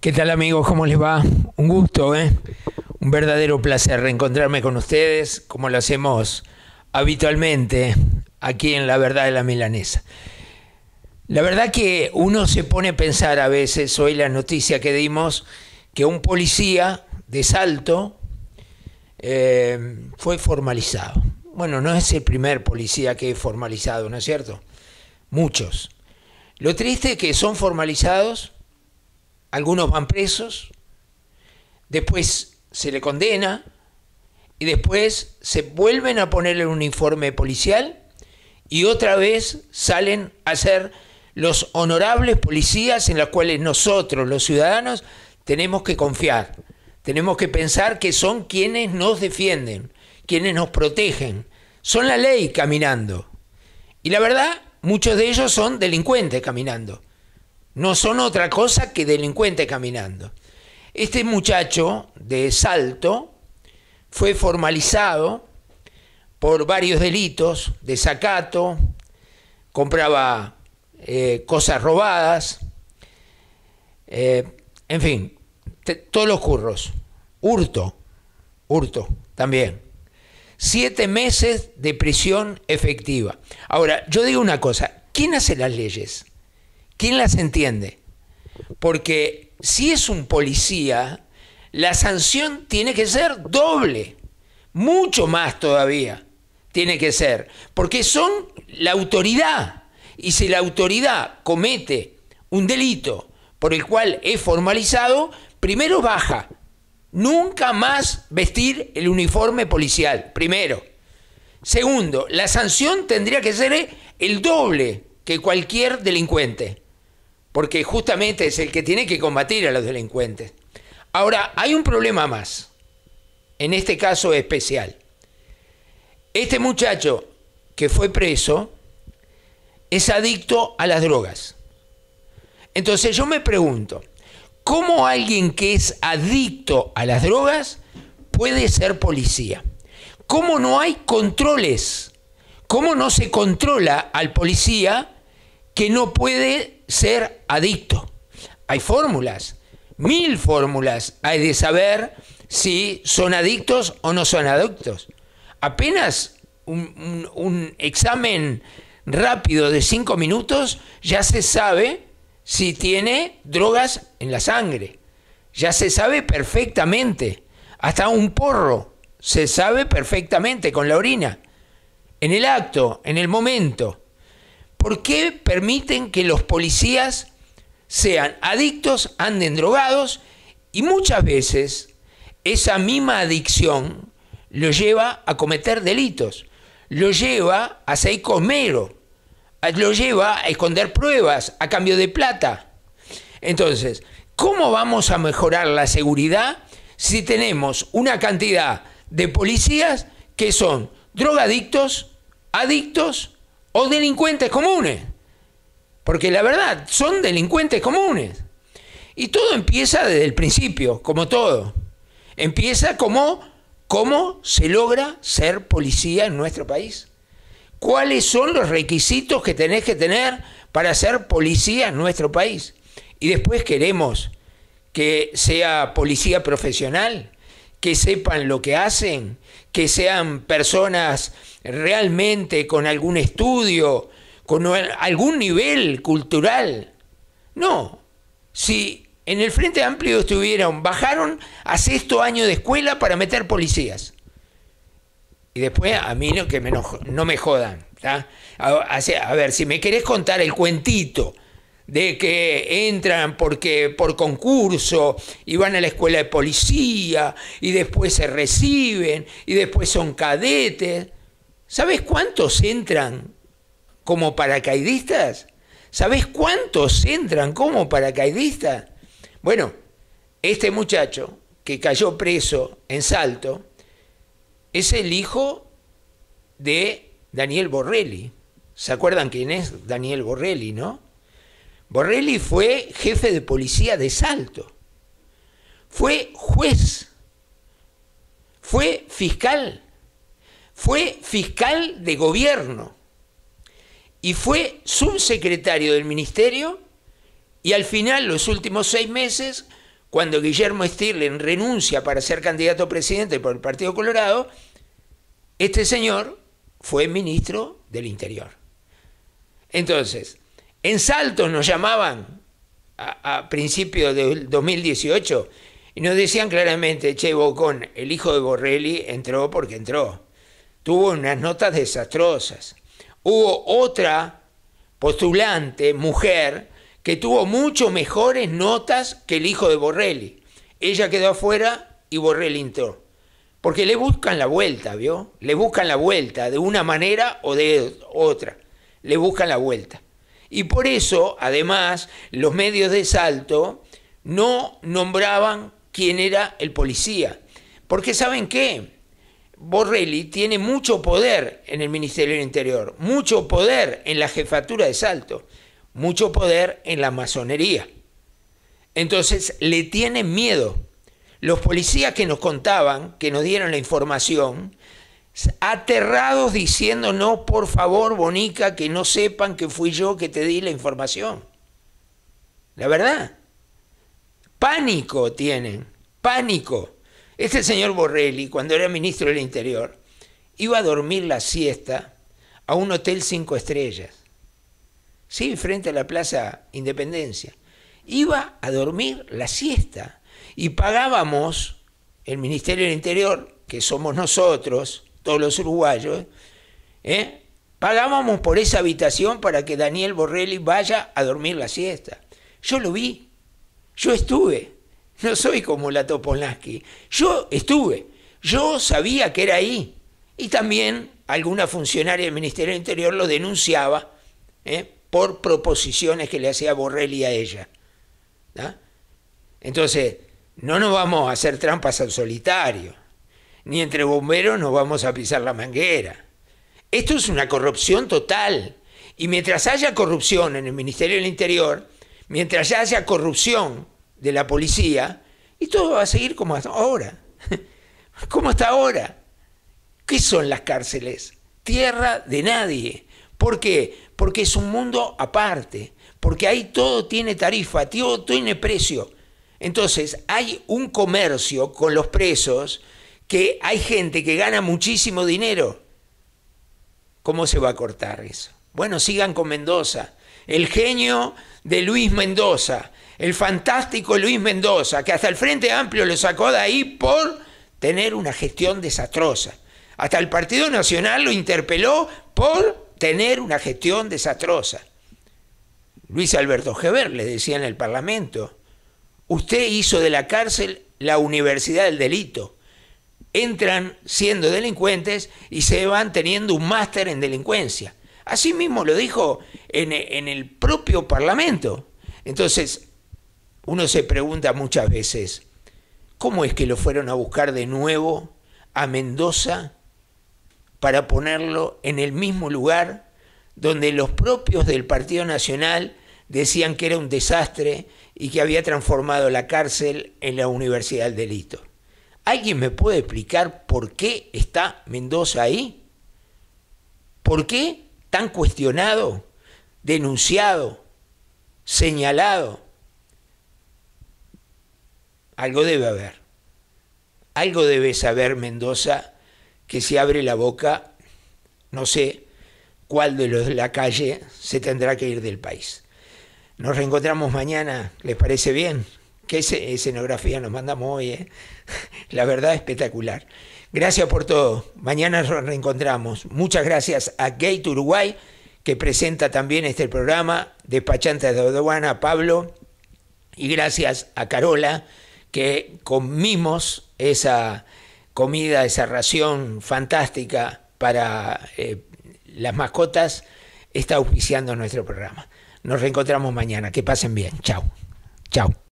¿Qué tal amigos? ¿Cómo les va? Un gusto, ¿eh? Un verdadero placer reencontrarme con ustedes, como lo hacemos habitualmente aquí en La Verdad de la Milanesa. La verdad que uno se pone a pensar a veces, hoy la noticia que dimos, que un policía de salto eh, fue formalizado. Bueno, no es el primer policía que es formalizado, ¿no es cierto? Muchos. Lo triste es que son formalizados algunos van presos, después se le condena y después se vuelven a poner el uniforme policial y otra vez salen a ser los honorables policías en los cuales nosotros, los ciudadanos, tenemos que confiar. Tenemos que pensar que son quienes nos defienden, quienes nos protegen. Son la ley caminando. Y la verdad, muchos de ellos son delincuentes caminando no son otra cosa que delincuentes caminando. Este muchacho de Salto fue formalizado por varios delitos, de sacato, compraba eh, cosas robadas, eh, en fin, todos los curros, hurto, hurto también. Siete meses de prisión efectiva. Ahora, yo digo una cosa, ¿quién hace las leyes? ¿quién las entiende? Porque si es un policía, la sanción tiene que ser doble, mucho más todavía tiene que ser, porque son la autoridad. Y si la autoridad comete un delito por el cual es formalizado, primero baja. Nunca más vestir el uniforme policial, primero. Segundo, la sanción tendría que ser el doble que cualquier delincuente porque justamente es el que tiene que combatir a los delincuentes. Ahora, hay un problema más, en este caso especial. Este muchacho que fue preso es adicto a las drogas. Entonces yo me pregunto, ¿cómo alguien que es adicto a las drogas puede ser policía? ¿Cómo no hay controles? ¿Cómo no se controla al policía que no puede ser adicto. Hay fórmulas, mil fórmulas hay de saber si son adictos o no son adictos. Apenas un, examen rápido de cinco minutos ya se sabe si tiene drogas en la sangre. Ya se sabe perfectamente. Hasta un porro se sabe perfectamente con la orina. En el acto, en el momento. ¿Por qué permiten que los policías sean adictos, anden drogados y muchas veces esa misma adicción lo lleva a cometer delitos, lo lleva a ser comero, lo lleva a esconder pruebas a cambio de plata? Entonces, ¿cómo vamos a mejorar la seguridad si tenemos una cantidad de policías que son drogadictos, adictos o delincuentes comunes. Porque la verdad, son delincuentes comunes. Y todo empieza desde el principio, como todo. Empieza como cómo se logra ser policía en nuestro país. ¿Cuáles son los requisitos que tenés que tener para ser policía en nuestro país? Y después queremos que sea policía profesional, que sepan lo que hacen, que sean personas realmente con algún estudio, con algún nivel cultural. No, si en el Frente Amplio estuvieron, bajaron a sexto año de escuela para meter policías. Y después a mí no, que me no me jodan. A, a ver, si me querés contar el cuentito de que entran porque por concurso y van a la escuela de policía y después se reciben y después son cadetes. ¿Sabes cuántos entran como paracaidistas? ¿Sabes cuántos entran como paracaidistas? Bueno, este muchacho que cayó preso en Salto es el hijo de Daniel Borrelli. ¿Se acuerdan quién es Daniel Borrelli, no? Borrelli fue jefe de policía de Salto, fue juez, fue fiscal, fue fiscal de gobierno y fue subsecretario del ministerio y al final, los últimos seis meses, cuando Guillermo Stirling renuncia para ser candidato a presidente por el Partido Colorado, este señor fue ministro del Interior. Entonces, en Saltos nos llamaban a, a principios del 2018 y nos decían claramente, che, Bocón, el hijo de Borrelli entró porque entró. Tuvo unas notas desastrosas. Hubo otra postulante, mujer, que tuvo mucho mejores notas que el hijo de Borrelli. Ella quedó afuera y Borrelli entró. Porque le buscan la vuelta, ¿vio? Le buscan la vuelta de una manera o de otra. Le buscan la vuelta. Y por eso, además, los medios de Salto no nombraban quién era el policía. Porque saben qué? Borrelli tiene mucho poder en el Ministerio del Interior, mucho poder en la jefatura de Salto, mucho poder en la masonería. Entonces le tienen miedo. Los policías que nos contaban, que nos dieron la información, aterrados diciendo, no, por favor, Bonica, que no sepan que fui yo que te di la información. La verdad. Pánico tienen, pánico. Este señor Borrelli, cuando era ministro del Interior, iba a dormir la siesta a un hotel cinco estrellas, sí, frente a la Plaza Independencia. Iba a dormir la siesta y pagábamos, el Ministerio del Interior, que somos nosotros, los uruguayos, ¿eh? ¿Eh? pagábamos por esa habitación para que Daniel Borrelli vaya a dormir la siesta. Yo lo vi, yo estuve, no soy como la Topolansky, yo estuve, yo sabía que era ahí. Y también alguna funcionaria del Ministerio del Interior lo denunciaba ¿eh? por proposiciones que le hacía Borrelli a ella. Entonces, no nos vamos a hacer trampas al solitario ni entre bomberos nos vamos a pisar la manguera. Esto es una corrupción total. Y mientras haya corrupción en el Ministerio del Interior, mientras haya corrupción de la policía, y todo va a seguir como hasta ahora. ¿Cómo hasta ahora? ¿Qué son las cárceles? Tierra de nadie. ¿Por qué? Porque es un mundo aparte. Porque ahí todo tiene tarifa, todo tiene precio. Entonces hay un comercio con los presos que hay gente que gana muchísimo dinero. ¿Cómo se va a cortar eso? Bueno, sigan con Mendoza. El genio de Luis Mendoza, el fantástico Luis Mendoza, que hasta el Frente Amplio lo sacó de ahí por tener una gestión desastrosa. Hasta el Partido Nacional lo interpeló por tener una gestión desastrosa. Luis Alberto Geber le decía en el Parlamento, usted hizo de la cárcel la universidad del delito entran siendo delincuentes y se van teniendo un máster en delincuencia. Así mismo lo dijo en, el propio Parlamento. Entonces, uno se pregunta muchas veces, ¿cómo es que lo fueron a buscar de nuevo a Mendoza para ponerlo en el mismo lugar donde los propios del Partido Nacional decían que era un desastre y que había transformado la cárcel en la Universidad del Delito? ¿Alguien me puede explicar por qué está Mendoza ahí? ¿Por qué tan cuestionado, denunciado, señalado? Algo debe haber. Algo debe saber Mendoza que si abre la boca, no sé cuál de los de la calle se tendrá que ir del país. Nos reencontramos mañana, ¿les parece bien? Qué escenografía nos mandamos hoy, ¿eh? la verdad espectacular. Gracias por todo. Mañana nos reencontramos. Muchas gracias a Gate Uruguay, que presenta también este programa, Despachantes de Aduana, Pablo, y gracias a Carola, que comimos esa comida, esa ración fantástica para eh, las mascotas, está auspiciando nuestro programa. Nos reencontramos mañana. Que pasen bien. Chao. Chao.